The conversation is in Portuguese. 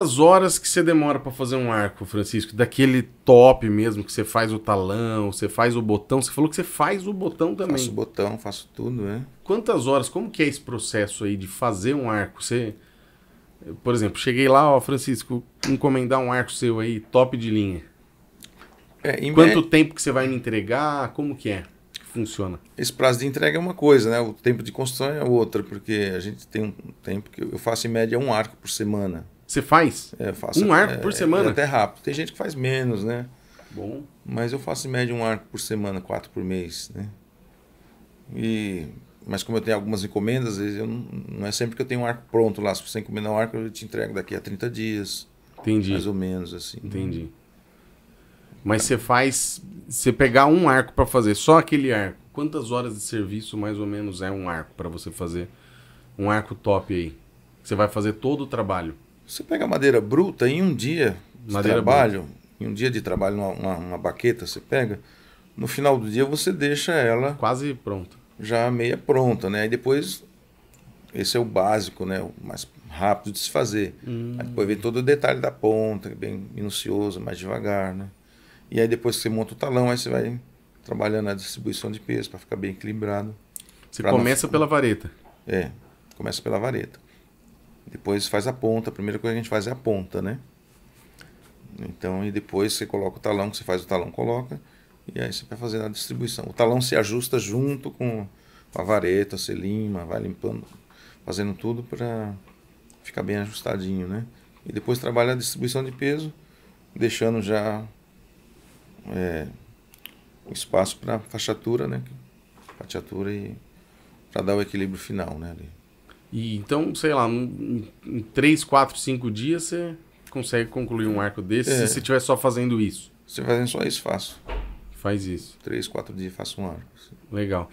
As horas que você demora para fazer um arco, Francisco, daquele top mesmo, que você faz o talão, você faz o botão, você falou que você faz o botão também. Faço o botão, faço tudo, né? Quantas horas, como que é esse processo aí de fazer um arco? Você, por exemplo, cheguei lá, ó, Francisco, encomendar um arco seu aí, top de linha. É, Quanto tempo que você vai me entregar, como que é? funciona? Esse prazo de entrega é uma coisa, né? O tempo de construção é outra, porque a gente tem um tempo que eu faço em média um arco por semana. Você faz? É, eu faço. Um é, arco é, por semana? É até rápido. Tem gente que faz menos, né? Bom. Mas eu faço em média um arco por semana, quatro por mês, né? E, mas como eu tenho algumas encomendas, às vezes eu não, não é sempre que eu tenho um arco pronto lá. Se você encomendar um arco, eu te entrego daqui a 30 dias. Entendi. Mais ou menos, assim. Entendi. Mas você faz. Você pegar um arco para fazer, só aquele arco. Quantas horas de serviço mais ou menos é um arco para você fazer? Um arco top aí. Você vai fazer todo o trabalho. Você pega madeira bruta em um dia madeira de trabalho, bruta. em um dia de trabalho, uma, uma, uma, baqueta você pega, no final do dia você deixa ela... Quase pronta. Já meia pronta, né? Aí depois, esse é o básico, né? O mais rápido de se fazer. Hum. Aí depois vem todo o detalhe da ponta, bem minucioso, mais devagar, né? E aí depois você monta o talão, aí você vai trabalhando a distribuição de peso para ficar bem equilibrado. Você começa não... pela vareta. É, começa pela vareta. Depois faz a ponta. A primeira coisa que a gente faz é a ponta, né? Então, e depois você coloca o talão, que você faz o talão, coloca, e aí você vai fazendo a distribuição. O talão se ajusta junto com a vareta, você lima, vai limpando, fazendo tudo para ficar bem ajustadinho, né? E depois trabalha a distribuição de peso, deixando já é, o espaço para fachatura, né? Fatiatura e para dar o equilíbrio final, né? Ali. E então, sei lá, em, 3, 4, 5 dias você consegue concluir um arco desse é. se você estiver só fazendo isso. Se você fazendo só isso, faço. Faz isso. 3, 4 dias faço um arco. Legal.